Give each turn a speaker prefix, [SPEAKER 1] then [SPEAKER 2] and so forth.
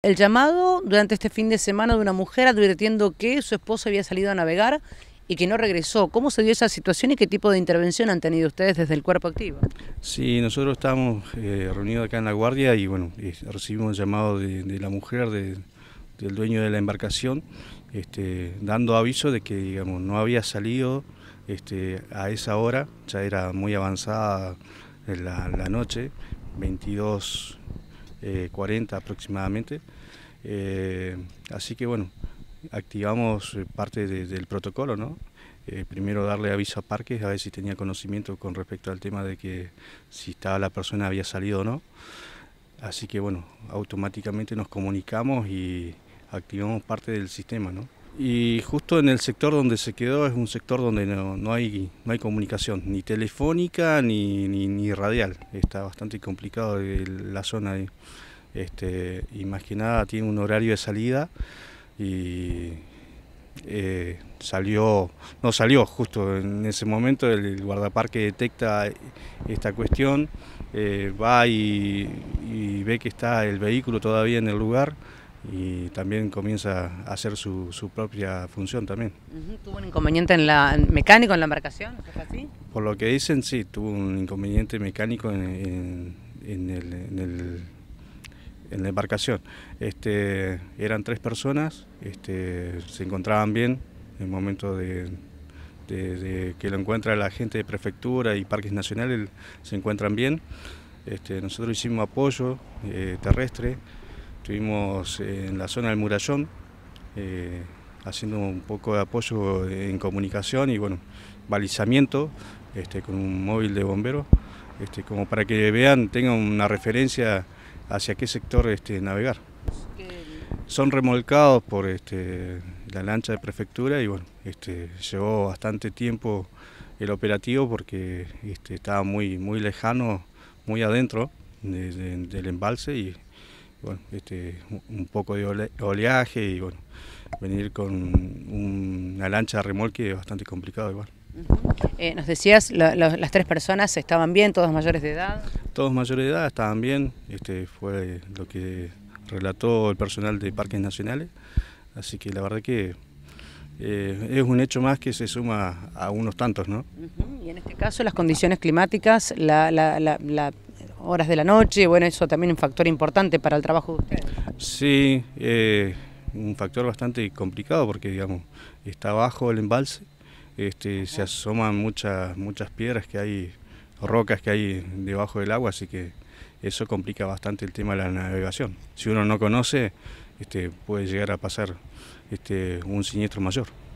[SPEAKER 1] El llamado durante este fin de semana de una mujer advirtiendo que su esposo había salido a navegar y que no regresó. ¿Cómo se dio esa situación y qué tipo de intervención han tenido ustedes desde el cuerpo activo?
[SPEAKER 2] Sí, nosotros estamos eh, reunidos acá en la guardia y bueno, eh, recibimos un llamado de, la mujer, del dueño de la embarcación, este, dando aviso de que digamos no había salido este, a esa hora, ya era muy avanzada eh, la noche, 22 40 eh, aproximadamente. Eh, así que bueno, activamos eh, parte del protocolo, ¿no? primero darle aviso a Parques a ver si tenía conocimiento con respecto al tema de que si estaba la persona había salido o no. Así que bueno, automáticamente nos comunicamos y activamos parte del sistema, ¿no? Y justo en el sector donde se quedó es un sector donde no, hay, no hay comunicación, ni telefónica ni, ni, radial. Está bastante complicado la zona. imaginada este, tiene un horario de salida y eh, salió, no salió justo en ese momento, el guardaparque detecta esta cuestión, eh, va y, y ve que está el vehículo todavía en el lugar y también comienza a hacer su, su propia función también.
[SPEAKER 1] ¿Tuvo un inconveniente en la mecánico en la embarcación?
[SPEAKER 2] Por lo que dicen, sí, tuvo un inconveniente mecánico en, en, el, en, la embarcación. Este, eran tres personas, este, se encontraban bien en el momento de, de, que lo encuentra la gente de prefectura y parques nacionales, se encuentran bien. Este, nosotros hicimos apoyo eh, terrestre. Estuvimos eh, en la zona del Murallón eh, haciendo un poco de apoyo en comunicación y bueno, balizamiento este, con un móvil de bomberos, este, como para que vean, tengan una referencia hacia qué sector este, navegar. Son remolcados por la lancha de prefectura y bueno, llevó bastante tiempo el operativo porque estaba muy, muy lejano, muy adentro del embalse y bueno, este, un poco de oleaje y bueno, venir con una lancha de remolque es bastante complicado igual.
[SPEAKER 1] Eh, nos decías, la, las tres personas estaban bien, todos mayores de edad.
[SPEAKER 2] Todos mayores de edad estaban bien, este, fue lo que relató el personal de Parques Nacionales, así que la verdad que eh, es un hecho más que se suma a unos tantos, ¿no?
[SPEAKER 1] Y en este caso las condiciones climáticas, la, la horas de la noche, bueno, eso también es un factor importante para el trabajo de ustedes.
[SPEAKER 2] Sí, eh, un factor bastante complicado porque, digamos, está abajo el embalse, este, se asoman muchas, muchas piedras que hay, rocas que hay debajo del agua, así que eso complica bastante el tema de la navegación. Si uno no conoce, este, puede llegar a pasar este, un siniestro mayor.